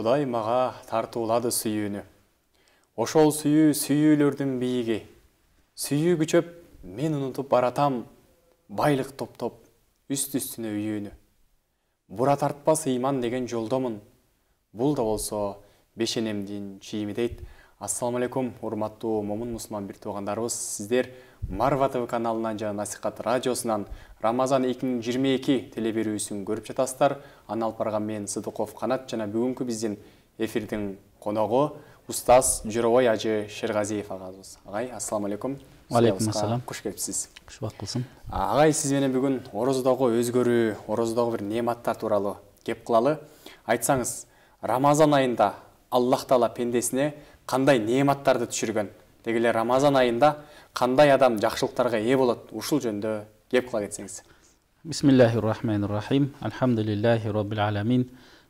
құдай маға тартулады сүйіні ошол сүйі сүйүүлөрдүн бийиги Сүйі күчөп мен унутуп баратам байлык топ үст үстүнө үйіні. бура тартпас иман деген жолдомун бул да болсо бешенемдин дейт. ассалам алейкум урматтуу момун мусулман бир туугандарыбыз сиздер марва тв каналынан жана насихат радиосунан рамазан эки миң жыйырма эки телеберүүсүн көрүп жатасыздар аны алып барган мен сыдыков канат жана бүгүнкү биздин эфирдин коногу устаз жоробай ажы шергазиев агабыз агай ассалам алейкум алейкум ассалам куш келипсиз куш убак кылсын агай сиз менен бүгүн орозодогу өзгөрүү орозодогу бир нематтар тууралуу кеп кылалы айтсаңыз рамазан айында аллах таала пендесине қандай нематтарды түшірген дегіле рамазан айында қандай адам жақсылықтарға ие болады ушул жөнүндө кеп кыла кетсеңиз бисмиллахи рахманир рахим алхамдулиллахи роббил аламин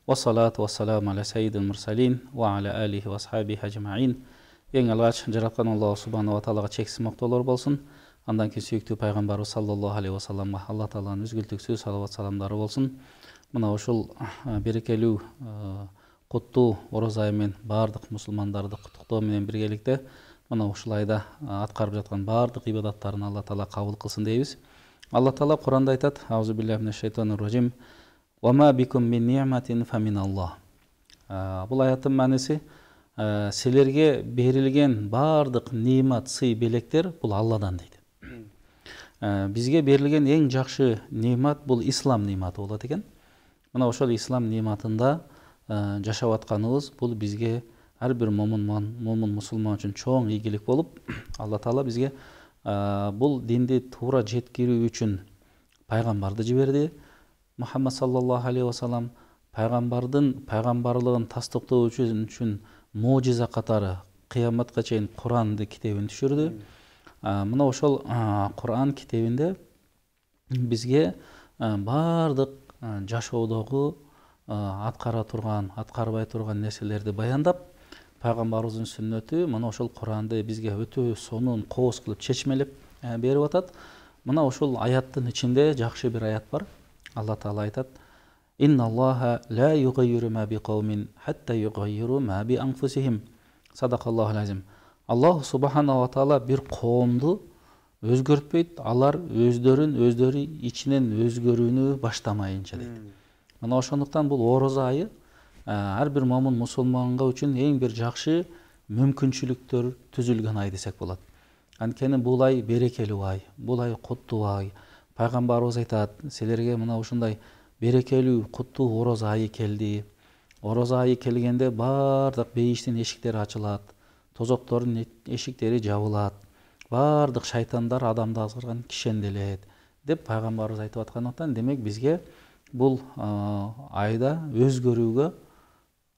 уассалату уассаламу аля саидил мурсалин уа аля алихи уасхабихи ажмаин ең алғаш жаратқан алла субханала тағалаға шексіз мақтаулар болсын андан кейін сүйікті пайғамбарымыз саллаллаху алейхи уассаламға алла тағаланың ізгілтік сөз салауат саламдары болсын мына ушул берекелүү құтты ораза айымен барлық мұсылмандарды құттықтауменен біргелікте мына ушул айда атқарып жатқан барлық ибадаттарын алла таала қабыл қылсын дейбиз алла таала куранда айтат бұл аяттың бикум фамин алла бул аяттын мааниси силерге берилген баардык нимат сый белектер бұл алладан дейт бізге берілген ең жақсы немат бұл ислам ниматы болады екен мына ошол ислам ниматында ә, э, жашап жатқаныбыз бұл бізге әрбір момын момын мұсылман үшін чоң игілік болып алла тағала бізге ә, э, бұл динди туура жеткирүү үчүн пайгамбарды жиберди мухаммад саллаллаху алейхи пайғамбарлығын пайгамбардын пайгамбарлыгын тастыктоо үчүн қатары катары кыяматка чейин куранды китебин түшүрдү э, мына ошол куран китебинде бизге бардық жашоодогу Ә, атқара тұрған атқарбай тұрған нәрселерді баяндап пайғамбарымыздың сүннеті мына ошол құранды бізге өтө сонун кооз кылып чечмелеп ә, беріп атат мына ошол аяттын ичинде жакшы бир аят бар алла таала айтат аллах субханала таала бир коомду өзгөртпөйт алар өздөрүн өздөрү ичинен өзгөрүүнү баштамайынча дейт мына ошондуктан бул ораза айы э, ар бир момун мусулманга үчүн эң бир жакшы мүмкүнчүлүктөр түзүлгөн ай десек болот анткени бул ай берекелүү ай бул ай куттуу ай пайгамбарыбыз айтат силерге мына ушундай берекелүү куттуу ороза айы келди ороза айы келгенде баардык бейиштин эшиктери ачылат тозоктордун эшиктери жабылат баардык шайтандар адамды азгырган кишенделет деп пайгамбарыбыз айтып аткандыктан демек бизге бұл айда өзгеруге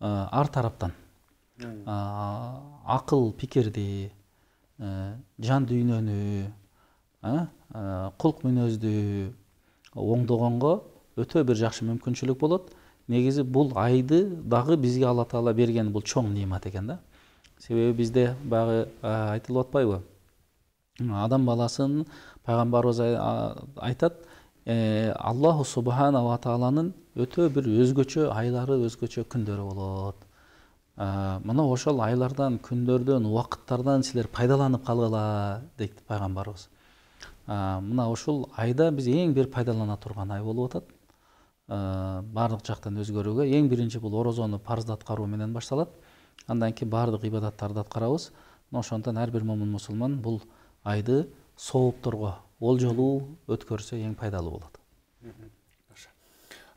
ар тараптан ақыл пикирди жан дүйнөнү кулк мүнөздү оңдогонго өтө бир жакшы мүмкүнчүлүк болот негизи бул айды дагы бизге алла таала берген бул чоң немат экен да себеби бизде баягы айтылып атпайбы адам баласын пайгамбарыбыз айтат ә, аллаху субханала тағаланың өте бір өзгөчө айлары өзгөчө күндөрү болот ә, мына ошол айлардан күндөрдөн убакыттардан силер пайдаланып калгыла дейт пайгамбарыбыз ә, мына ушул айда биз эң бир пайдалана турган ай болуп атат ә, баардык жактан өзгөрүүгө эң биринчи бул орозону парзды аткаруу менен башталат андан кийин баардык ибадаттарды аткарабыз ошондуктан ар бир момун мусулман бул айды соопторго ол жолу өткөрсө эң пайдалуу болот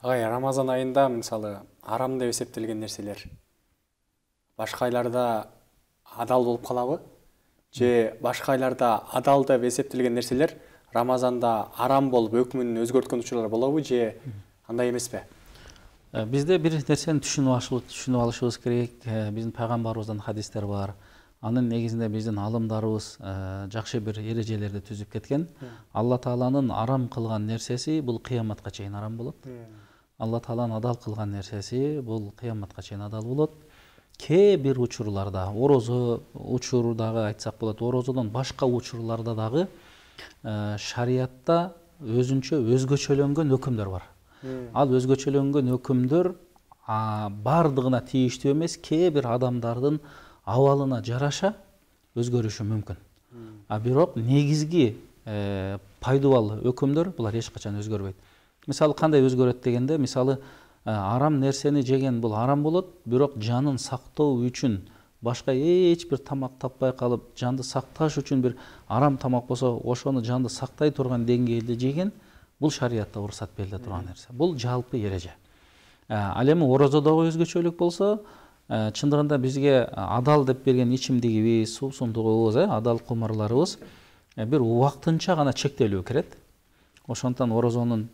агай рамазан айында мисалы арам деп эсептелген нерселер башка айларда адал болуп калабы же башка айларда адал деп эсептелген нерселер рамазанда арам болуп өкүмүн өзгөрткөн учурлар болобу же андай эмеспи э, бизде бир нерсени түшүнүп алышыбыз керек э, биздин пайгамбарыбыздан хадистер бар анын негизинде биздин аалымдарыбыз жакшы бир эрежелерди түзіп кеткен алла тааланын арам қылған нерсеси бұл кыяматка чейин арам болот алла тааланын адал кылган нерсеси бул кыяматка чейин адал болот кээ бир учурларда орозо учурдагы айтсак болот орозодон башка учурларда дагы шариятта өзүнчө өзгөчөлөнгөн өкүмдөр бар ал өзгөчөлөнгөн өкүмдөр баардыгына тийиштүү эмес кээ бир адамдардын абалына жараша өзгөрүшү мүмкүн а бирок негизги пайдубал өкүмдөр булар эч качан өзгөрбөйт мисалы кандай өзгөрөт дегенде мисалы арам нерсени жеген бул арам болот бирок жанын сактоо үчүн башка эч бир тамак таппай калып жанды сакташ үчүн бир арам тамак болсо ошону жанды сактай турган деңгээлде жеген бул шариятта уруксат бериле турган нерсе бул жалпы эреже ал эми орозодогу өзгөчөлүк болсо шындығында э, бізге э, адал деп берген ичимдигибиз суусундугубуз э адал кумарларыбыз э, бир убактынча гана чектелүү кирет ошондуктан орозонун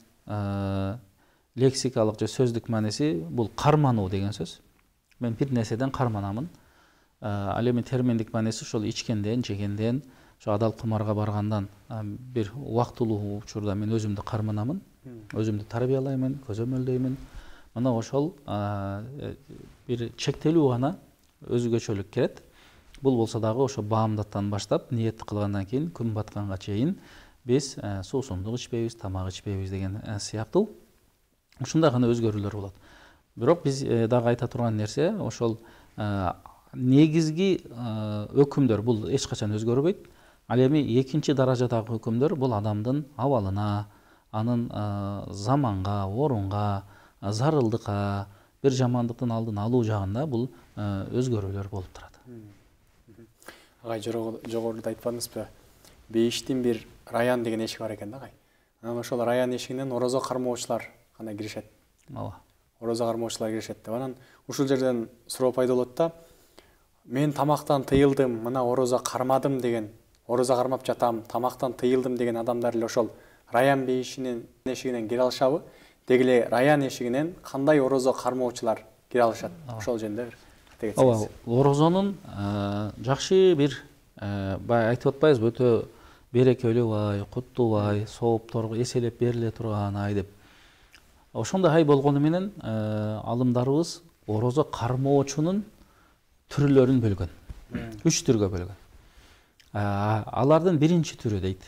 лексикалык же сөздүк мааниси бул кармануу деген сөз мен бир нерседен карманамын ал эми терминдик мааниси ушул ичкенден жегенден ошо адал кумарга баргандан бир убактылуу учурда мен өзүмдү карманамын өзүмдү тарбиялаймын көзөмөлдөймүн мына ошол э, бир чектелүү гана өзгөчөлүк кирет бул болсо дагы ошо баамдаттан баштап ниет кылгандан кийин күн батканга чейин биз э, суусундук ичпейбиз тамак ичпейбиз деген э, сыяктуу ушундай гана өзгөрүүлөр болот бирок биз дагы айта турган нерсе ошол негизги өкүмдөр бул эч качан өзгөрбөйт ал эми экинчи даражадагы өкүмдөр бул адамдын абалына анын заманга орунга зарылдыққа бір жамандықтың алдын алу жағында бұл өзгерулер болып тұрады ағай жоғарыда айтпадыңыз ба бейіштен бір раян деген ешік бар екен да ағай ана ошол раян эшигинен ораза кармоочулар гана киришет ооба ораза кармоочулар киришет деп анан ушул жерден суроо пайда болот да мен тамактан тыйылдым мына ораза кармадым деген ораза кармап жатам тамактан тыйылдым деген адамдар эле ошол раян бейишинин эшигинен кире алышабы деги эле раян эшигинен кандай орозо кармоочулар кире алышат ошол жөнүндө бир ооба орозонун ә, жакшы бир ә, баягы айтып атпайбызбы өтө берекелүү ай куттуу ай сооптор эселеп бериле турган ай деп ошондой ай болгону менен ә, алымдарыбыз орозо кармоочунун түрлөрүн бөлгөн үч түргө бөлгөн алардын биринчи түрү дейт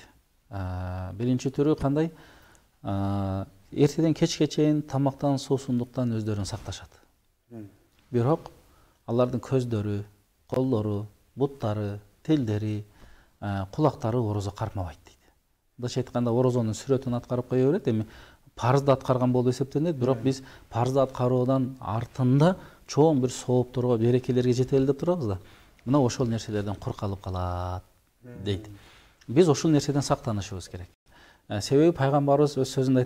биринчи түрү кандай эртеден кечке чейин тамақтан суусундуктан өздөрүн сакташат бирок алардын көздөрү колдору буттары тилдери кулактары орозо кармабайт дейт мындайча айтканда орозонун сүрөтүн аткарып кое берет эми парызды аткарган болуп эсептелинет бирок биз парызды аткаруудан артында чоң бир соопторго берекелерге жетели деп турабыз да мына ошол нерселерден кур калып калат дейт биз ушул нерседен сактанышыбыз керек ә, себебі пайғамбарымыз өз сөзінде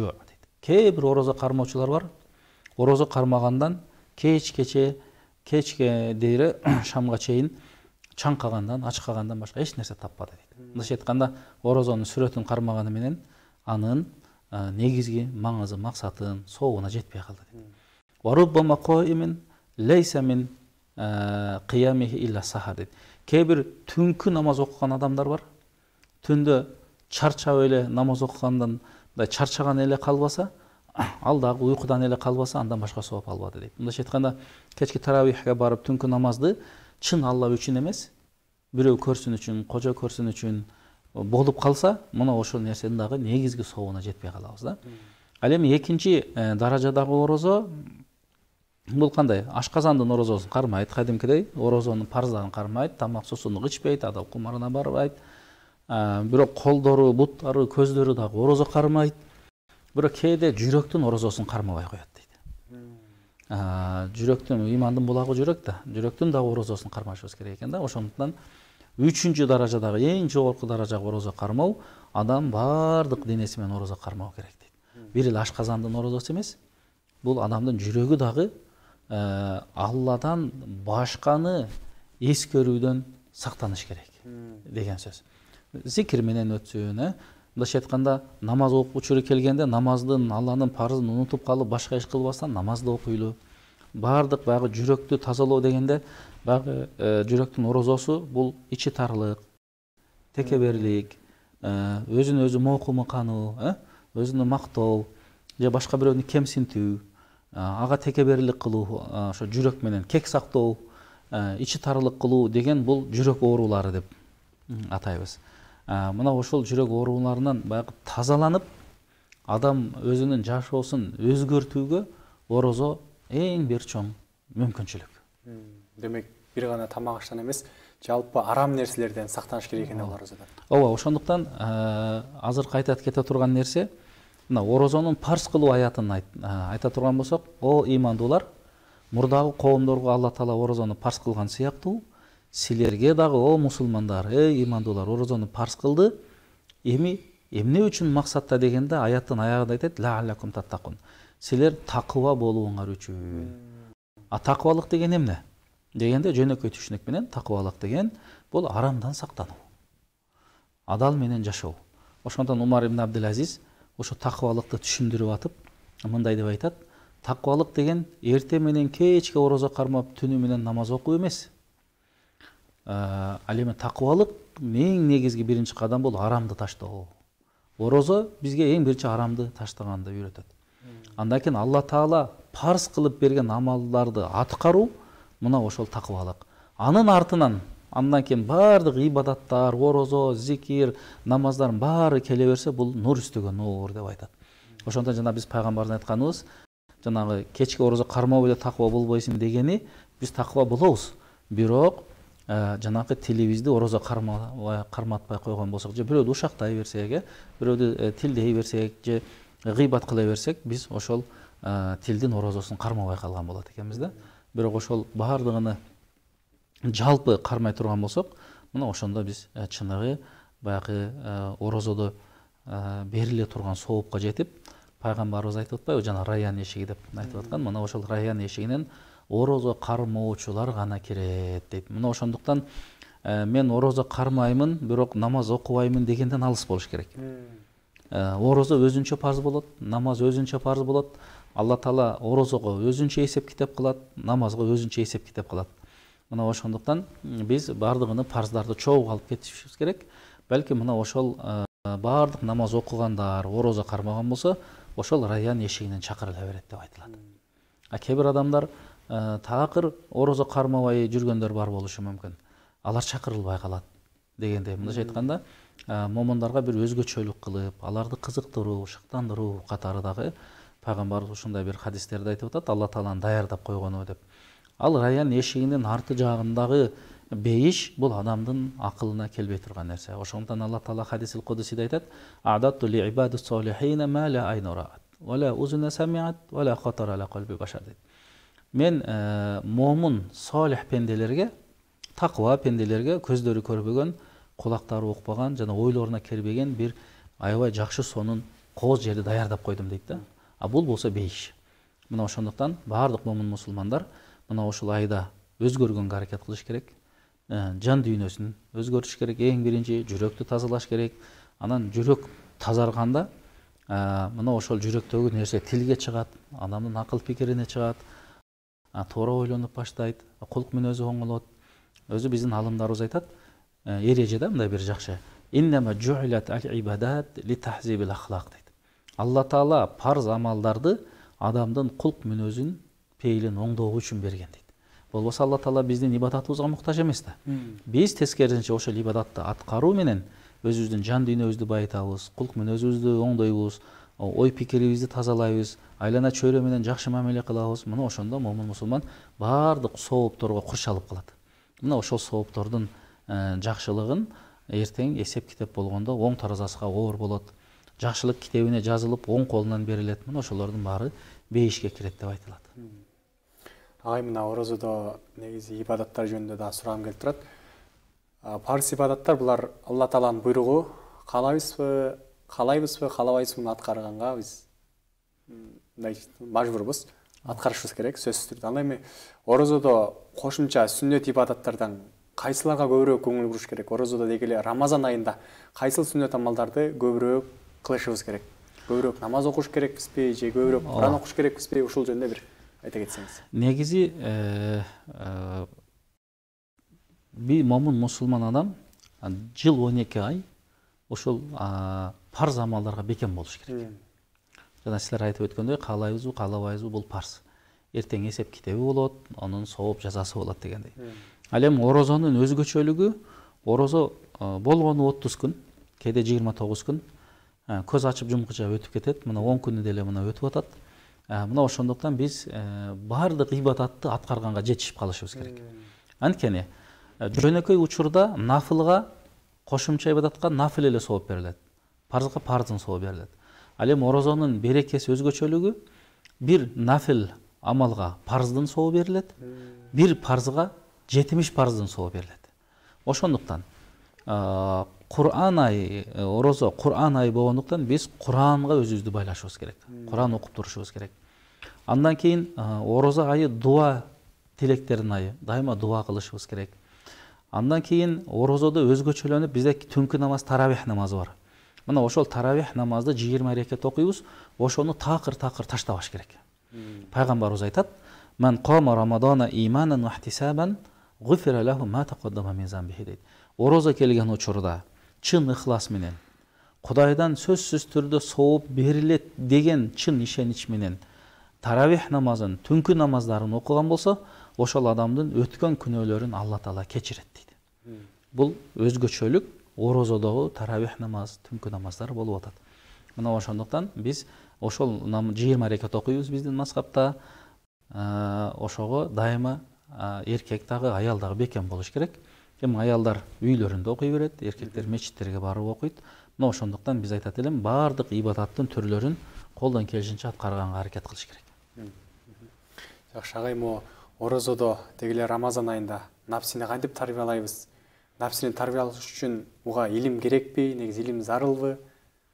айтады кейбір ораза қармаушылар бар ораза қармағандан кеш кече кешке дейірі шамға шейін шаң қағандан аш қалғандан басқа ешнәрсе таппады дейді былайша айтқанда оразаның сүретін қармағаныменен аның ә, негізгі маңызы мақсатын соғына жетпей қалды дейді ә, дейді кейбір түнкі намаз оқыған адамдар бар түнде чарчап эле намаз оқығандан, мындай чарчаган эле калбаса алдағы ұйқыдан уйкудан эле калбаса андан башка сооп албады дейт мындайча айтканда кечки таравихке барып түнкү намазды чын алла үчүн емес, бирөө көрсүн үчүн кожо көрсін үчүн болып қалса, мына ошол нерсенин дагы негизги сообуна жетпей калабыз да ал эми экинчи даражадагы орозо бұл қандай ашқазанды оразасын қармайды кәдімгідей оразаның парыздарын қармайды тамақ сусындық ішпейді адал құмарына барбайды ә, бирок қолдары буттары көздері дағы орозо қармайды бірақ кейде жүректің орозосун кармабай қояды дейді ә, жүректің ыймандын булагы жүрек да жүректің дагы орозосун кармашыбыз керек екен да ошондуктан үчүнчү даражадагы эң жогорку даражага орозо кармоо адам баардык денеси менен орозо кармоо керек дейт бир эле ашказандын орозосу эмес бул адамдын жүрөгү дагы ә, алладан башқаны ескеруден сақтаныш керек деген сөз менен өтсін э былайша айтканда намаз оқучы келгенде намаздың алланың парызын ұмытып қалып башқа іш қылбастан намазды оқилы бардық бағы жүректі тазалоо дегенде бағы ә, э, орозосу бул бұл іші тарлық текеберлік э, өзү өзін өзі моқымы қану же башқа біреуді кемсинтүү аға текеберлік кылуу ошо жүрөк менен кек сактоо ичи тарылык кылуу деген бул жүрөк оорулары деп атайбыз мына ошол жүрөк ооруларынан баягы тазаланып адам өзүнүн жашоосун өзгөртүүгө орозо эң бир чоң мүмкүнчүлүк демек бир гана тамак аштан эмес жалпы арам нерселерден сактаныш керек экен да ооба ошондуктан азыркы айтат кете турган нерсе мына оразаның парыз қылу аятын айта тұрған болсақ о имандулар мұрдағы қауымдарға алла тағала оразаны парыз қылған сияқты силерге дағы о мұсылмандар ей имандулар оразаны парыз қылды эми эмне үчүн максатта дегенде аяттын аягында айтат лааллакум таттакун силер такыба болууңар үчүн а такыбалык деген эмне дегенде жөнөкөй түшүнүк менен такыбалык деген бул арамдан сактануу адал менен жашоо ошондон умар ибн азиз ошо такыбалыкты түшүндүрүп атып мындай деп айтат тақуалық деген эртең менен кечке орозо кармап түнү менен намаз окуу эмес ал эми такыбалык эң негизги биринчи кадам бул арамды таштоо орозо бизге эң биринчи арамды таштаганды үйрөтөт андан кийин алла таала парз кылып берген амалдарды аткаруу мына ошол такыбалык анын артынан андан кейін баардык ғибадаттар орозо зикир намаздардын бары келе берсе бұл нұр үстөгөн нур деп айтады Ошонда жана биз пайгамбардын айтканыбыз жанагы кечки орозо кармоо эле тақва болбойсуң дегени биз тақва болобуз бирок ә, жанакы тилибизди орозо карматпай койгон болсок же бирөөдү ушактай берсек э бирөөдү тилдей берсек же гыйбат кыла берсек биз ошол ә, тилдин орозосун кармабай калган болот экенбиз да бирок ошол баардыгыны жалпы қармай тұрған болсақ мына ошондо биз э, чыныгы баягы э, орозодо э, бериле турган соопко жетип пайгамбарыбыз айтып атпайбы жана раян эшиги деп айтып аткан мына ошол раян эшигинен орозо кармоочулар гана кирет дейт мына ошондуктан мен орозо кармаймын бирок намаз окубаймын дегенден алыс болуш керек орозо өзүнчө парз болот намаз өзүнчө парз болот алла таала орозого өзүнчө эсеп китеп кылат намазга өзүнчө эсеп китеп кылат мына ошондуктан биз баардыгыны парздарды чогуу алып кетишибиз керек балким мына ошол э, баардык намаз окугандар орозо кармаган болсо ошол раян эшигинен чакырыла берет деп айтылат а кээ бир адамдар э, такыр орозо кармабай жүргөндөр бар болушу мүмкүн алар чакырылбай калат дегендей мындайча айтканда э, момундарга бир өзгөчөлүк кылып аларды кызыктыруу шыктандыруу катары дагы пайгамбарыбыз ушундай бир хадистерди айтып атат алла тааланын даярдап койгону деп ал раян эшигинин арты жагындагы бейіш бұл адамдың ақылына келбей турган нәрсе ошондуктан алла таала хадисил кудусиде айтат адатту мен э, момун момын солих пенделерге тақуа пенделерге көздері көрбеген құлақтары оқпаған және ойларына кербеген бир аябай жакшы сонун қоз жерди даярдап қойдым дейді да а бул болса бейіш мына ошондуктан баардык момун мусулмандар мына ушул айда өзгөргөнгө аракет кылыш керек э, жан дүйнөсүн өзгөртүш керек эң биринчи жүрөктү тазалаш керек анан жүрөк тазарганда э, мына ошол жүрөктөгү нерсе тилге чыгат адамдын акыл пикирине чыгат туура ойлонуп баштайт кулк мүнөзү оңолот өзү биздин алымдарыбыз айтат э, эреже да мындай бир жакшы алла таала парз амалдарды адамдын кулк мүнөзүн пейілін оңдоо үшін берген дейді. болбосо алла таала биздин ибадатыбызга муктаж эмес да биз тескерисинче ошол ибадатты аткаруу менен өзүбүздүн жан дүйнөбүздү байытабыз кулк мүнөзүбүздү оңдойбуз ой пикирибизди тазалайбыз айлана чөйрө менен жакшы мамиле кылабыз мына ошондо момун мусулман баардык соопторго курчалып калат мына ошол сооптордун э, жакшылыгын эртең эсеп китеп болгондо оң таразасыга оор болот жакшылык китебине жазылып оң колунан берилет мына ошолордун баары бейишке кирет деп айтылат ай мына орозодо негизи ибадаттар жөнүндө дагы сурагым келип турат парз ибадаттар булар алла тааланын буйругу каалайбызбы каалайбызбы каалабайбызбы муну аткарганга биз мындайча мажбурбуз аткарышыбыз керек сөзсүз түрдө ал эми орозодо кошумча сүннөт ибадаттардан кайсыларга көбүрөөк көңүл буруш керек орозодо деги эле рамазан айында кайсыл сүннөт амалдарды көбүрөөк кылышыбыз керек көбүрөөк намаз окуш керекпизби же көбүрөөк куран окуш керекпизби ушул жөнүндө бир айта кетсеңіз негізі би момын мұсылман адам жыл 12 ай ошол парз амалдарға бекем болуш керек жана силер айтып өткөндөй каалайбызбы каалабайбызбы бул парз эртең эсеп китеби болот анын сооп жазасы болот дегендей ал эми орозонун өзгөчөлүгү орозо болгону отуз күн кээде жыйырма тогуз күн көз ачып жумгуча өтүп кетет мына он күнү деле мына өтүп атат Э, мына ошондуктан биз э, баардык ибадатты аткарганга жетишип калышыбыз керек анткени жөнөкөй э, учурда нафылга кошумча ибадатка нафил эле сооп берилет парзга парздын сообу берилет ал эми орозонун берекеси өзгөчөлүгү бир нафил амалга парздын сообу берилет бир парзга жетимиш парздын сообу берилет ошондуктан куран айы орозо куран айы болгондуктан биз куранга өзүбүздү байлашыбыз керек куран окуп турушубуз керек андан кейін ораза айы дуа тілектердің айы дайыма дуа қылышыбыз керек андан кейін оразада өзгөчөлөнүп бизде түнкү намаз тарабих намазы бар мына ошол тарабих намазды жыйырма рекет окуйбуз ошону такыр такыр таштабаш керек пайгамбарыбыз айтат ман кома рамадана иманан вахтисабан дейт ороза келген учурда чын ыхлас менен кудайдан сөзсүз түрдө сооп берилет деген чын ишенич менен тарауих намазын түнкі намаздарын оқыған болса ошол адамдын өткөн күнөөлөрүн алла таала кечирет дейді бұл өзгөчөлүк орозодогу тарауих намаз түнкү намаздар болуп атат мына ошондуктан биз ошол жыйырма рекет окуйбуз биздин мазхабта э, ошого дайыма э, эркек дагы аял дагы бекем болуш керек эми аялдар үйлөрүндө окуй берет эркектер мечиттерге барып окуйт мына ошондуктан биз айтат элем баардык ибадаттын түрлөрүн колдон келишинче аткарганга аракет кылыш керек жақсы ағайым оразада дегіле рамазан айында нәпсіні кантип тарбиялайбыз нәпсіні тәрбиелеу үшін оға илим керек пе негізі зарылбы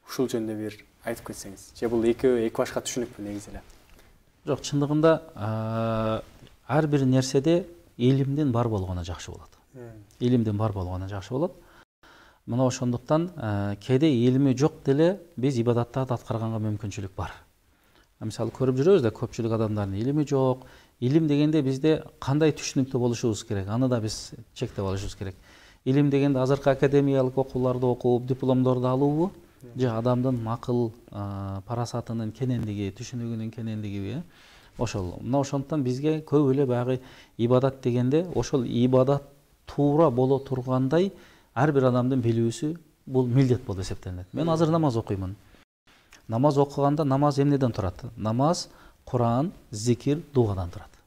ушул жөнүндө бир айтып кетсеңиз же бул экөө эки башка түшүнүкпү негизи эле жок чындыгында ар бир нерседе илимдин бар болгону жакшы болот илимдин бар болгону жакшы болот мына ошондуктан кээде илими жок деле биз ибадаттарды аткарганга мүмкүнчүлүк бар мысалы көріп жүрөбүз да көпчүлүк адамдардын илими жоқ илим дегенде бізде қандай түшүнүктө болушубуз керек аны да биз чектеп алышыбыз керек илим дегенде азыркы академиялык окууларды окуп дипломдорду алуубу же адамдын акыл парасатынын кенендиги түшүнүгүнүн кенендигиби э ошол мына ошондуктан бизге көп эле баягы ибадат дегенде ошол ибадат туура боло тургандай ар бир адамдын билүүсү бул милдет болуп эсептелинет мен азыр намаз окуймун намаз оқығанда намаз емнеден тұрады намаз құран зикир дұғадан тұрады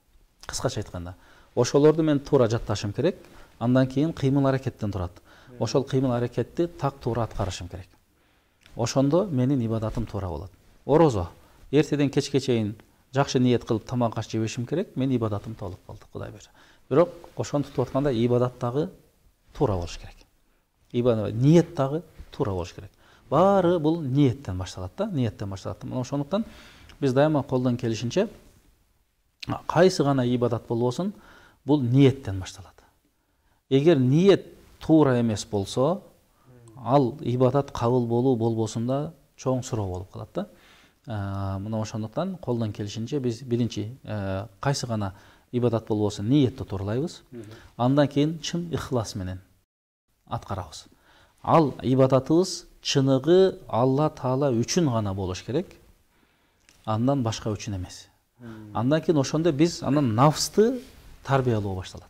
қысқаша айтқанда ошолорду мен туура жатташым керек андан кейін қимыл әрекеттен тұрады ошол қимыл әрекетті так туура аткарышым керек ошондо менин ибадатым туура болот орозо эртеден кечке чейин жакшы ниет кылып тамак аш жебешим керек менин ибадатым толук болду кудай буюрса бирок ошону тутуп атканда ибадат дагы туура болуш керек ниет дагы туура болуш керек бары бұл ниеттен басталады да ниеттен мына ошондуктан біз дайыма қолдан келишинче қайсы ғана ибадат болсын бұл ниеттен башталат егер ниет тура емес болсо ал ибадат қабыл болу болбосында чоң суроо болып қалады да ә, мына ошондуктан колдон келишинче биз биринчи кайсы гана ибадат болбосун ниетти тууралайбыз андан кийин чын ыхлас менен аткарабыз ал ибадатыбыз чыныгы алла таала үчүн гана болуш керек андан башка үчүн эмес андан кийин ошондо биз анан нафсты тарбиялоо башталат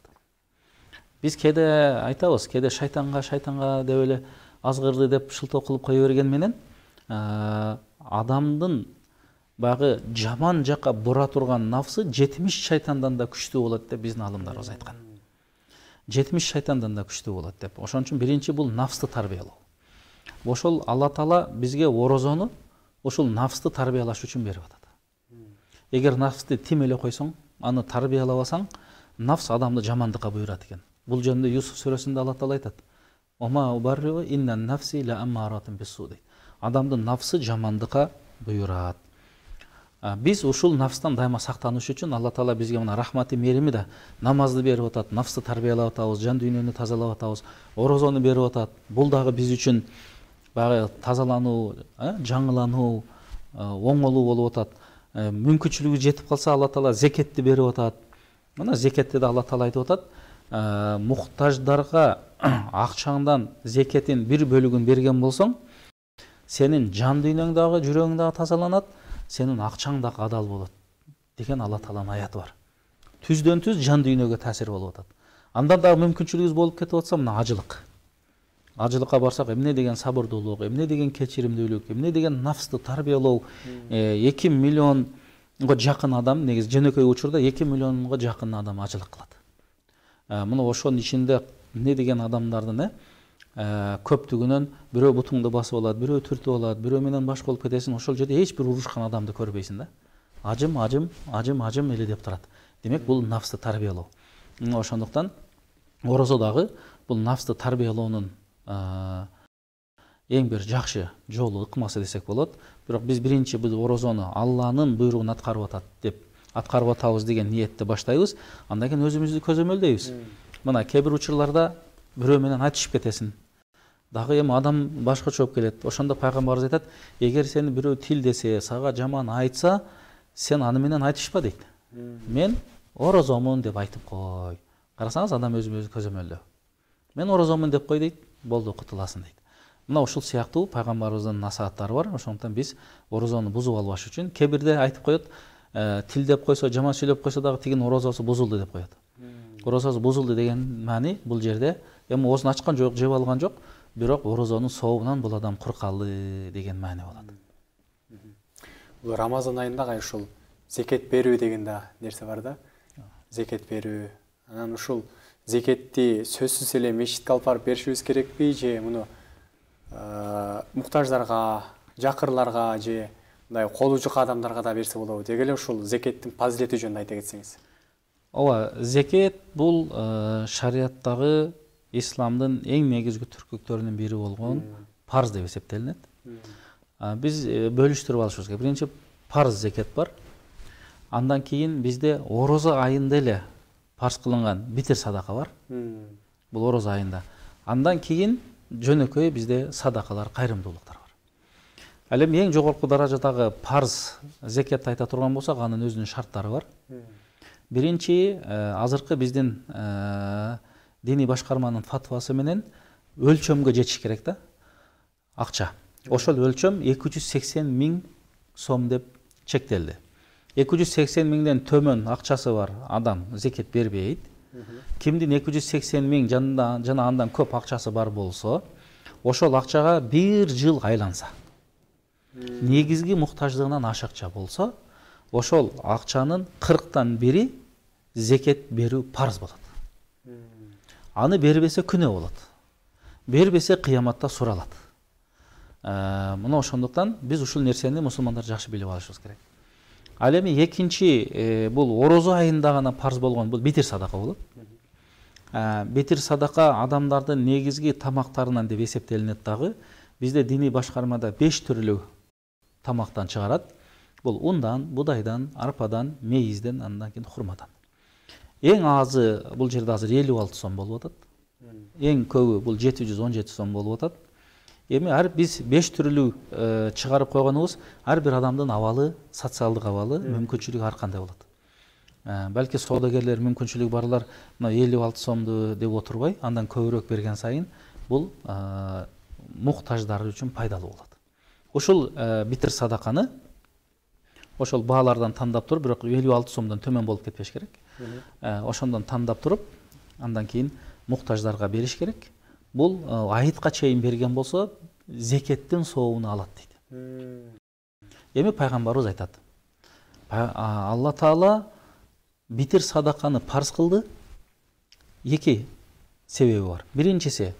биз кээде айтабыз кээде шайтанга шайтанга деп эле азгырды деп шылтоо кылып кое берген менен э, адамдын баягы жаман жаққа бура турган нафсы жетимиш шайтандан да күчтүү болот деп биздин аалымдарыбыз айткан жетимиш шайтандан да күшті болады деп ошон үчүн биринчи бул нафсты тарбиялоо ошол алла таала бизге орозону ушул нафсты тарбиялаш үчүн берип атат эгер нафсты тим эле койсоң аны тарбиялабасаң нафс адамды жамандыкка буйрат экен бул жөнүндө юсуф сүрөсүндө алла таала айтат адамдын нафсы жамандыкка буйрат Біз ушул нафстан дайыма сактаныш үшін алла таала бізге мына рахматы мээрими да намазды берип атат нафсты тарбиялап атабыз жан дүниені тазалап атабыз орозону берип отады, бул дагы биз үчүн баягы тазалануу э, жаңылануу э, оңолуу болуп атат э, мүмкүнчүлүгү жетіп қалса алла таала зекетті берип атат мына зекетте де алла таала айтып атат мұқтаждарға акчаңдан зекетин бір бөлігін берген болсаң сенің жан дүйнөң дагы жүрөгүң тазаланат сенің ақшаң да адал болады деген алла тағаланың аяты бар түзден түз жан дүйнөгө таасир болуп атат андан дагы мүмкүнчүлүгүбүз болуп кетип атса мына ажылык ажылыкка барсак эмне деген сабырдуулук эмне деген кечиримдүүлүк эмне деген нафсты тарбиялоо эки миллионго жакын адам негизи жөнөкөй учурда эки миллионго жакын адам ажылык кылат мына ошонун ичинде эмне деген адамдардын э ә, көптігінен біреу бұтыңды басып алады біреу түртіп алады менен баш болып кетесің ошол жерде бир урушкан адамды көрбөйсүң да ажым ажым ажым ажым эле деп турат демек бул нафсты тарбиялоо ошондуктан орозо дагы бул нафсты тарбиялоонун эң бир жакшы жолу ыкмасы десек болот бирок биз биринчи бул орозону алланын буйругун аткарып атат деп аткарып атабыз деген ниетти баштайбыз андан кийин өзүбүздү көзөмөлдөйбүз мына кээ бир учурларда бирөө менен айтышып кетесиң дагы эми адам башкача болуп келет ошондо пайгамбарыбыз айтат эгер сени бирөө тилдесе сага жаман айтса сен аны менен айтышпа дейт мен орозомун деп айтып кой карасаңыз адам өзүн өзү көзөмөлдө мен орозомун деп кой дейт болду кутуласың дейт мына ушул сыяктуу пайгамбарыбыздын насааттары бар ошондуктан биз орозону бузуп албаш үчүн кээ бирде айтып коет э, тилдеп койсо жаман сүйлөп койсо дагы тигинин орозосу бузулду деп коет орозосу бузулду деген маани бул жерде эми оозун ачкан жок жеп алган жок бирок орозонун сообунан бул адам калды деген маани болот бул рамазан айында кайра ушул зекет берүү деген да нерсе бар да зекет берүү анан ушул зекетти сөзсүз эле мечитке алып барып беришибиз керекпи же муну э, муктаждарга жакырларга же мындай колу жука адамдарга да берсе болобу деги эле ушул зекеттин пазилети жөнүндө айта кетсеңиз ооба зекет бул э, шарияттагы исламдын эң негизги түркүктөрүнүн бири болгон парз деп эсептелинет биз бөлүштүрүп алышыбыз керек биринчи парз зекет бар андан кийин бизде орозо айында эле парз кылынган битир садака бар бул орозо айында андан кийин жөнөкөй бизде садакалар кайрымдуулуктар бар ал эми эң жогорку даражадагы парз зекетти айта турган болсок анын өзүнүн шарттары бар биринчи азыркы биздин диний башкарманын фатвасы менен өлчөмгө жетиш керек да акча ошол өлчөм эки жүз сексен миң сом деп чектелди эки жүз сексен миңден төмөн акчасы бар адам зекет бербейт кимдин эки жүз сексен миң жана андан көп акчасы бар болсо ошол акчага бир жыл айланса негизги муктаждыгынан ашыкча болсо ошол акчанын кырктан бири зекет берүү парыз болот аны бербесе күнә болады бербесе қияматта сұралады ә, мына ошондуктан биз ушул нерсени мусулмандар жакшы билип алышыбыз керек ал эми экинчи ә, бул орозо айында гана парз болгон бул битир садака болот ә, битир садака адамдардын негизги тамактарынан деп эсептелинет дагы бизде диний башкармада беш түрлүү тамактан чыгарат бул ундан будайдан арпадан мейизден андан кийин хурмадан ең азы бұл жерде азыр елу алты сом болып атат эң көбү бул жети жүз он жети сом болуп атат эми ар биз беш түрлүү чыгарып койгонубуз ар бир адамдын абалы социалдык абалы мүмкүнчүлүгү ар кандай болот ә, балки соодагерлер мүмкүнчүлүгү барлар мына элүү алты сомду деп отурбай андан көбүрөөк берген сайын бул ә, муктаждар үчүн пайдалуу болот ушул битир садаканы ошол ә, баалардан тандап туруп бирок элүү алты сомдон төмөн болуп кетпеш керек Э, ошондон тандап туруп андан кийин муктаждарга бериш керек бул э, айытка чейин берген болсо зекеттин сообун алат дейт эми пайгамбарыбыз айтат алла таала битир садаканы парз кылды эки себеби бар биринчиси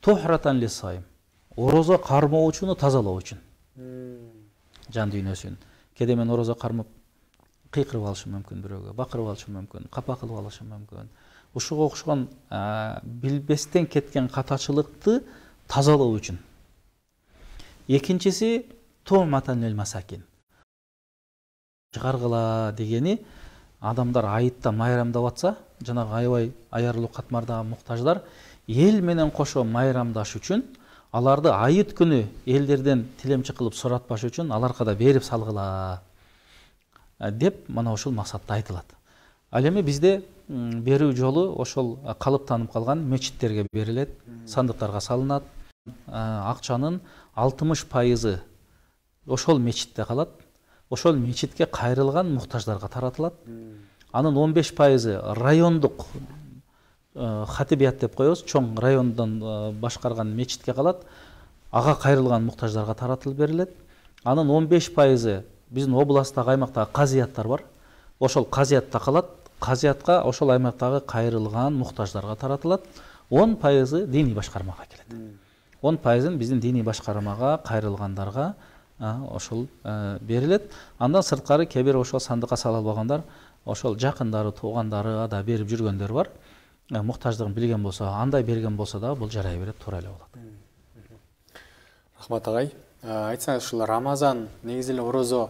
тухратан лисайм орозо кармоочуну тазалоо үчүн жан дүйнөсүн кээде мен орозо кармап қиқырып алышы мүмкін біреуге бақырып алышы мүмкін қапа қылып алышы мүмкін ушуга окшогон билбестен кеткен катачылыкты тазалоо үчүн экинчиси томатанөл масакин чыгаргыла дегени адамдар айытта майрамдап атса жанагы аябай аярлуу катмардагы муктаждар эл менен кошо майрамдаш үчүн аларды айыт күнү элдерден тилемчи кылып суратпаш үчүн аларга да берип салгыла Ә, деп мына ушул максатта айтылат ал эми бизде берүү жолу ошол калыптанып калган мечиттерге берилет сандыктарга салынат ә, акчанын алтымыш пайызы ошол мечитте калат ошол мечитке кайрылган муктаждарга таратылат анын он беш пайызы райондук ә, хатибият деп коебуз чоң райондон башкарган мечитке калат ага кайрылган муктаждарга таратылып берилет анын он беш пайызы біздің областағы аймақтағы қазияттар бар ошол қазиятта қалат қазиятқа ошол аймақтағы қайырылған мұқтаждарға таратылады он пайызы діни басқармаға келеді он пайызын біздің діни басқармаға қайырылғандарға ошол беріледі андан сыртқары кейбір бир ошол сандыққа сала албағандар ошол жақындары туғандарыға да беріп жүргендер бар мұқтаждығын білген болса андай берген болса да бұл жарай береді туура эле болот рахмат агай айтсаңыз ушул рамазан негизи эле орозо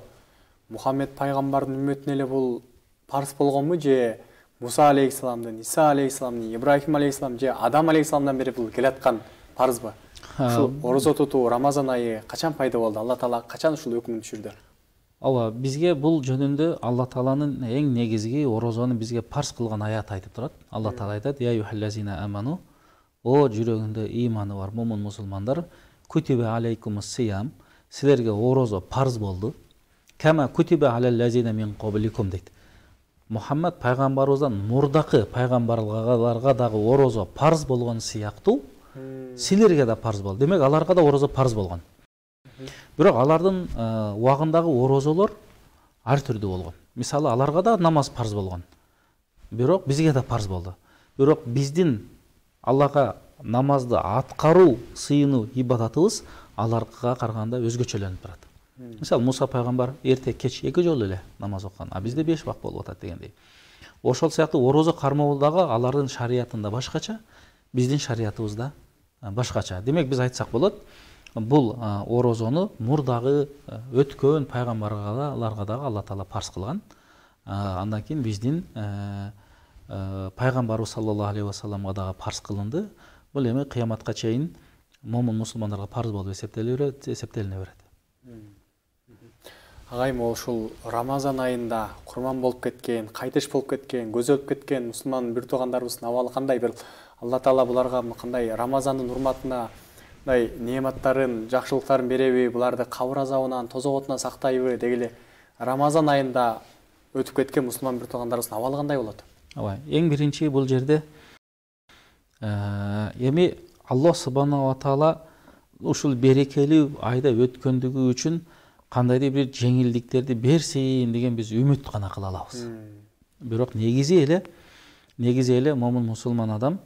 мұхаммед пайғамбардың үмметінеле бұл парыз болғанмы же мұса алейхисаламдын иса алейхисаламдан ибраһим алейхисалам же адам алейхисаламдан бері бұл жатқан парыз ба ушул орозо тутуу рамазан айы қашан пайда болды алла таала қашан ушул өкүмүн түшүрдү алла бізге бұл жөнінде алла тааланын ең негізгі оразаны бізге парз қылған аят айтып тұрады алла таала айтат аману о жүрегінде иманы бар момун мұсылмандар күтүбе алейкум сиям силерге орозо парыз болды кәмә кутиба мин қобиликум дейді мұхаммад пайғамбарымыздан мұрдақы пайғамбарларға дағы ораза парыз болған сияқты силерге де парыз болды демек аларға да ораза парыз болған бірақ алардың уағындағы оразалар әртүрлі болған мысалы аларға да намаз парыз болған Бірақ бізге де парыз болды Бірақ біздің аллаға намазды атқару сыйыну ибадатыбыз аларға қарағанда өзгөчөлөнүп тұрады мысалы муса пайғамбар ерте кеш екі жол эле намаз оккон а бизде беш убак болуп атат дегендей ошол сыяктуу орозо кармоо алардын шариятында башкача биздин шариятыбызда башкача демек биз айтсак болот бул орозону мурдагы өткөн пайгамбарларга дагы алла таала парз кылган андан кийин биздин пайгамбарыбыз саллаллаху алейхи вассаламга дагы парз кылынды бул эми кыяматка чейин момун мусулмандарга парз болуп эсептеле берет эсептелине берет ағайым ол шул рамазан айында құрман болып кеткен қайтыш болып кеткен көз кеткен мұсылман бір туғандарыбыздың абалы қандай бір алла Таала бұларға қандай рамазанның урматына мындай нематтарын жақшылықтарын береби бұларды қабір азабынан тозақ отынан сақтайбы дегіле рамазан айында өтіп кеткен мұсылман бір туғандарыбыздың абалы қандай болады ең бірінші бұл жерде эми алла субханала Таала ушул берекелүү айда өткөндүгү үчүн қандай да бір жеңілдіктерді берсін деген біз үміт қана қыла алабыз бирок негизи эле негизи эле момун мусулман адам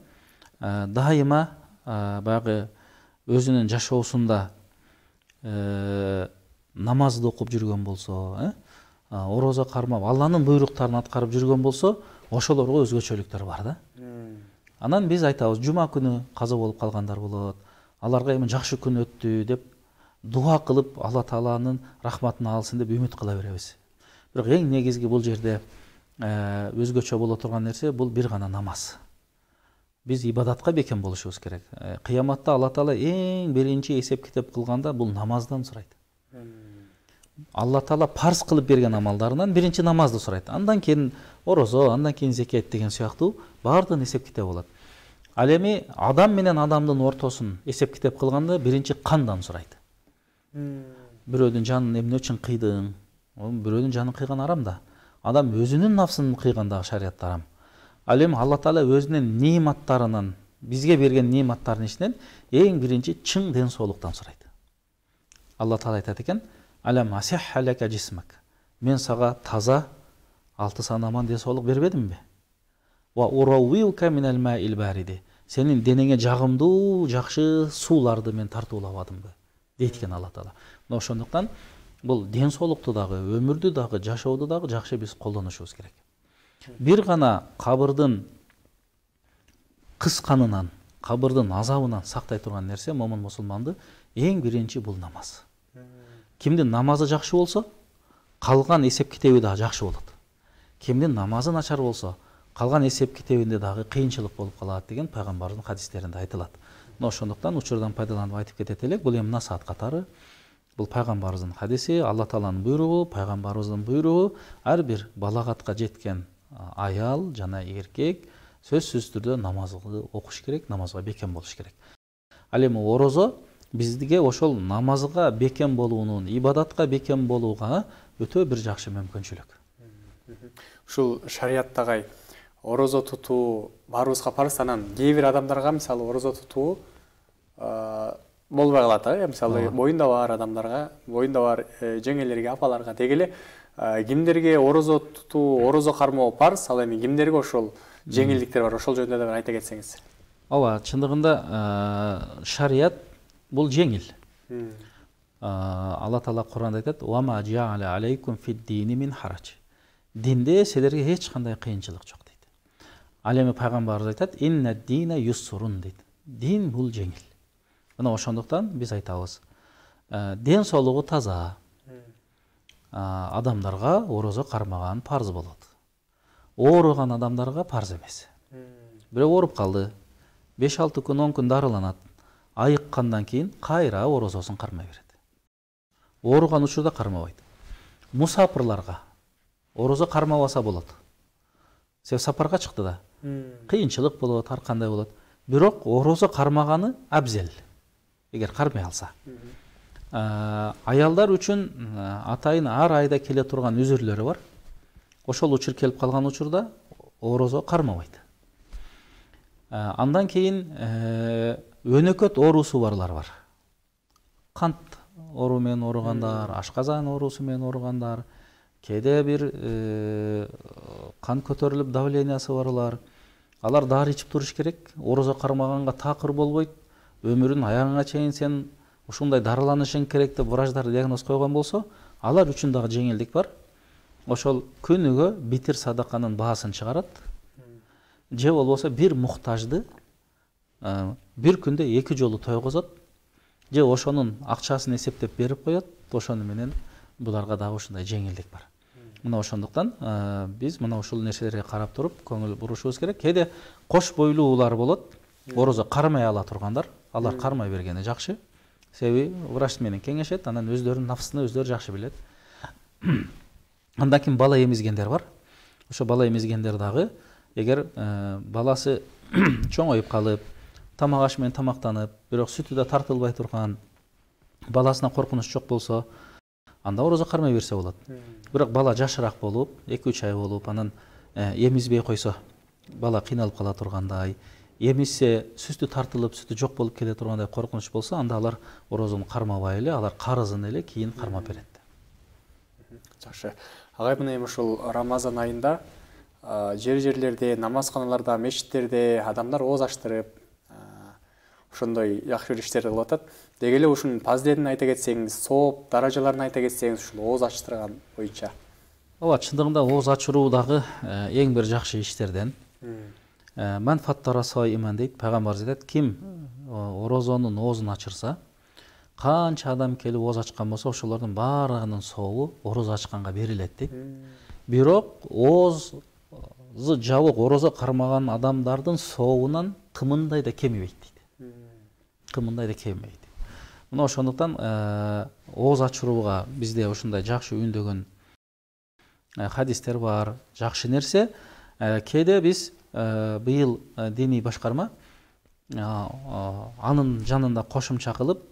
ә, дайыма ә, баягы өзүнүн жашоосунда ә, намазды окуп жүргөн болсо орозо кармап алланын буйруктарын аткарып жүрген болсо ошолорго өзгөчөлүктөр бар да анан біз айтабыз жума күні каза болуп калгандар болот аларга эми жакшы күн өттү деп дуа қылып алла тағаланың рахматын алсын деп үміт қыла береміз бірақ ең негізгі бұл жерде ә, өзгөчө бола турган нерсе бул бир гана намаз биз ибадатка бекем болушубуз керек кыяматта ә, алла таала эң биринчи эсеп китеп кылганда бул намаздан сурайт алла таала парз кылып берген амалдарынан биринчи намазды сурайт андан кийин орозо андан кийин зекет деген сыяктуу баардыгын эсеп китеп болот ал эми адам менен адамдын ортосун эсеп китеп кылганда биринчи кандан сурайт біреудің жанын эмне үшін кыйдың ол біреудің жанын қиған арам да адам өзінің нафсын қиғандағы шариятта арам ал эми алла таала өзінің нематтарынан бізге берген нематтардын ішінен ең бірінші чың ден сұрайды алла таала айтат экен жисмак мен сага таза алты аман ден соолук бе сенің денеңе жағымды жакшы суларды мен тартуулабадымбы дейді екен алла тағала мына ошондуктан бұл соолукту дагы өмірді дағы жашауды дагы жакшы биз колдонушубуз керек бир гана қабырдың қысқанынан кабырдын азабынан сақтай турган нәрсе момын мусулманды ең бірінші бұл намаз кімдің намазы жакшы болса қалған есеп кітебі дагы жакшы болады кімнің намазы нашар болса қалған есеп китебинде дагы қиыншылық болып қалады деген пайғамбардың хадистерінде айтылады мына ошондуктан учурдан пайдаланып айтып кетет элек бул эми насаат катары бул пайгамбарыбыздын хадиси алла тааланын буйругу пайгамбарыбыздын буйругу ар бир балагатка жеткен аял жана эркек сөзсүз түрдө намазды окуш керек намазга бекем болуш керек ал эми орозо бизге ошол намазга бекем болуунун ибадатка бекем болууга өтө бир жакшы мүмкүнчүлүк ушул шарияттагы ораза тутуу баарыбызга парыз анан кээ бир адамдарга мисалы орозо тутуу болбой калат э мисалы боюнда бар адамдарга боюнда бар э, жеңелерге апаларга деги эле кимдерге орозо тутуу орозо кармоо парыз ал эми кимдерге ошол жеңилдиктер бар ошол жөнүндө да бир айта кетсеңиз ооба чындыгында шарият бул жеңил алла таала куранда айтат алейкум фид дини мин хараж динде силерге эч кандай кыйынчылык жок ал эми пайгамбарыбыз айтат инна дина юссурун дейт дин бул жеңил мына ошондуктан биз айтабыз ден соолугу таза адамдарга орозо кармаган парз болот ооруган адамдарга парз эмес бирөө ооруп калды беш алты күн он күн дарыланат айыккандан кийин кайра орозосун кармай берет ооруган учурда кармабайт мусапырларга орозо кармабаса болот себеби сапарга чыкты да қиыншылық болады тарқандай болады бирок ороза кармаганы абзел эгер кармай алса э, аялдар үчүн э, атайын ар айда келе турган үзүрлөрү бар ошол учур келип калган учурда орозо кармабайт э, андан кийин өнөкөт оорусу барлар бар кант оору менен ооругандар ашказан оорусу менен ооругандар кээде бир кан көтөрүлүп давлениясы барлар алар дары ичип туруш керек орозо кармаганга такыр болбойт өмүрүн аягына чейин сен ушундай дарыланышың керек деп врачтар диагноз койгон болсо алар үчүн дагы жеңилдик бар ошол күнүгө битир садаканын баасын чыгарат же болбосо бир муктажды бир күндө эки жолу тойгузат же ошонун акчасын эсептеп берип коет ошону менен буларга дагы ушундай жеңилдик бар мына ошондуктан биз мына ушул нерселерге карап туруп көңүл бурушубуз керек кээде кош бойлуулар болот иә. орозо кармай ала тургандар алар кармай иә. бергени жакшы себеби врач менен кеңешет анан өздөрүнүн нафсыны өздөрү жакшы билет андан кийин бала эмизгендер бар ошо бала эмизгендер дагы эгер баласы чоңоюп калып тамак аш менен тамактанып бирок сүтү да тартылбай турган баласына коркунуч жок болсо анда ораза кармай берсе болот бирок бала жашыраак болып, эки үч ай болып, анан эмизбей койсо бала кыйналып қала тургандай эмизсе сүтү тартылып сүтү жоқ болып келе тургандай коркунуч болсо анда алар орозону кармабай эле алар карызын эле кийин кармап берет жакшы агай мына эми ушул рамазан айында жер жерлерде намазканаларда мечиттерде адамдар ооз ачтырып ошондой жакшы бир иштерди кылып атат эле ушунун паздерин айта кетсеңиз сооп даражаларын айта кетсеңиз ушул ооз ачтырган боюнча ооба чындыгында ооз ачыруу дагы э, эң бир жакшы иштерден э, иман дейт пайгамбарыбыз айтат ким э, орозонун оозун ачырса канча адам келип ооз ачкан болсо ошолордун баарынын сообу орозо ачканга берилет дейт бирок оозу жабык орозо кармаган адамдардын сообунан кымындай да кемибейт дейт кымындай да кемибейт мына ошондуктан э, ооз ачырууга бизде ушундай жакшы үндөгөн э, хадистер бар жакшы нерсе э, кээде биз быйыл диний башкарма анын жанында кошумча кылып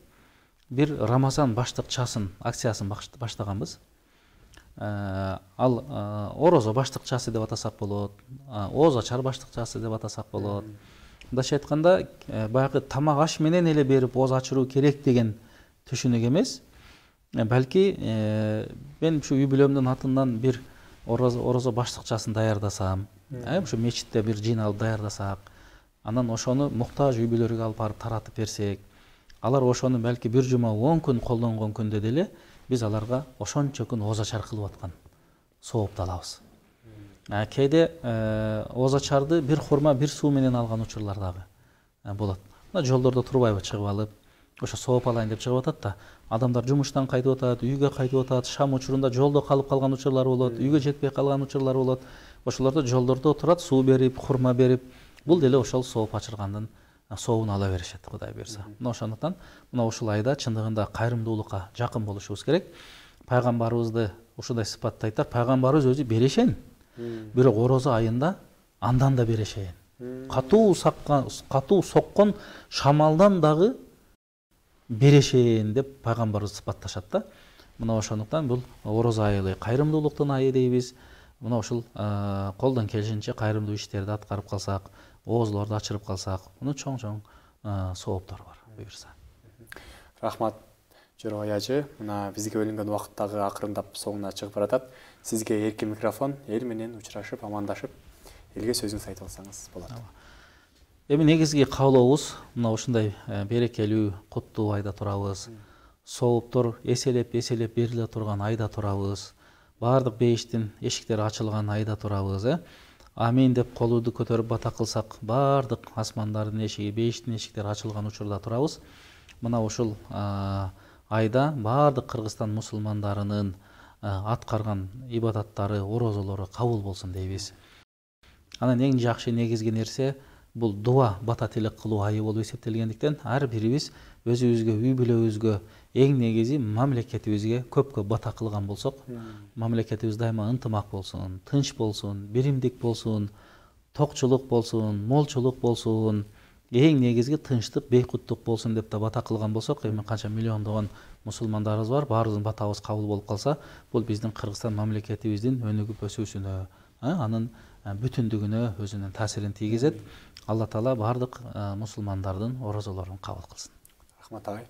бир рамазан баштык часын акциясын баштаганбыз ал орозо баштыкчасы деп атасак болот ооз ачар баштыкчасы деп атасак болот мындайша айтканда «Ә, баяғы тамақ аш менен эле берип ооз ачыруу керек деген түшүнүк эмес ә, балки ә, мен ушу үй бүлөмдүн атынан бир орозо баштыкчасын даярдасам ушу мечитте бир жыйналып даярдасак анан ошону муктаж үй бүлөлөргө алып барып таратып берсек алар ошону балки бир жума он күн колдонгон күндө деле биз аларга ошончо күн ооз ачар кылып аткан соопту алабыз ә, кейде ә, озачарды бир хурма бир суу менен алган учурлар дагы ә, болот мына жолдордо турбайбы чыгып алып ошо сооп алайын деп чыгып атат да адамдар жумуштан кайтып атат үйгө кайтып атат шам учурунда жолдо калып калган учурлар болот үйгө жетпей калган учурлар болот ошолордо жолдордо отурат суу берип хурма берип бул деле ошол сооп ачыргандын ә, сообун ала беришет кудай буюрса мына ошондуктан мына ушул айда чындыгында кайрымдуулукка жакын болушубуз керек пайгамбарыбызды ушундай сыпатта айтсак пайгамбарыбыз өзү берешен бирок орозо айында андан да берешейин катуу катуу соккон шамалдан дагы берешейин деп пайгамбарыбыз сыпатташат да мына ошондуктан бул орозо айы кайрымдуулуктун айы дейбиз мына ушул колдон келишинче кайрымдуу иштерди аткарып калсак оозлорду ачырып калсак мунун чоң чоң сооптор бар буюрса рахмат жорабай ажы мына бизге бөлүнгөн убакыт дагы акырындап соңуна чыгып баратат сізге еркін микрофон елменен ұшырашып, амандашып елге сөзіңізді айтып алсаңыз болады эми негизги каалообуз мына ушундай э, берекелүү куттуу айда турабыз сооптор эселеп эселеп бериле турган айда турабыз баардык бейиштин эшиктери ачылган айда турабыз э амин деп колубузду көтөрүп бата кылсак баардык асмандардын эшиги бейиштин эшиктери ачылган учурда турабыз мына ушул айда баардык кыргызстан мусулмандарынын Э, атқарған ибадаттары оразалары қабыл болсын дейбиз анан эң жакшы негизги нерсе бул дуа тілек кылуу айы болуп эсептелгендиктен ар бирибиз өзүбүзгө үй бүлөбүзгө эң негизи мамлекетибизге көп бата кылган болсок мамлекетибиз дайыма ынтымак болсун тынч болсун биримдик болсун токчулук болсун молчулук болсун эң негизги тынчтык бейкуттук болсун деп да бата кылган болсок эми канча миллиондогон мұсылмандарыбыз бар баарыбыздын батабыз кабыл болуп калса бул биздин кыргызстан мамлекетибиздин өнүгүп өсүүсүнө анын бүтүндүгүнө өзүнүн таасирин тийгизет алла таала баардык мусулмандардын орозолорун кабыл кылсын рахмат агай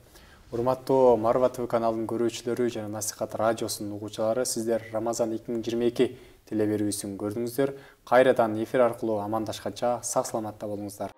урматтуу марва тв каналынын көрүүчүлөрү жана насихат радиосунун угуучулары сиздер рамазан эки миң жыйырма эки телеберүүсүн көрдүңүздөр кайрадан эфир аркылуу амандашканча сак саламатта болуңуздар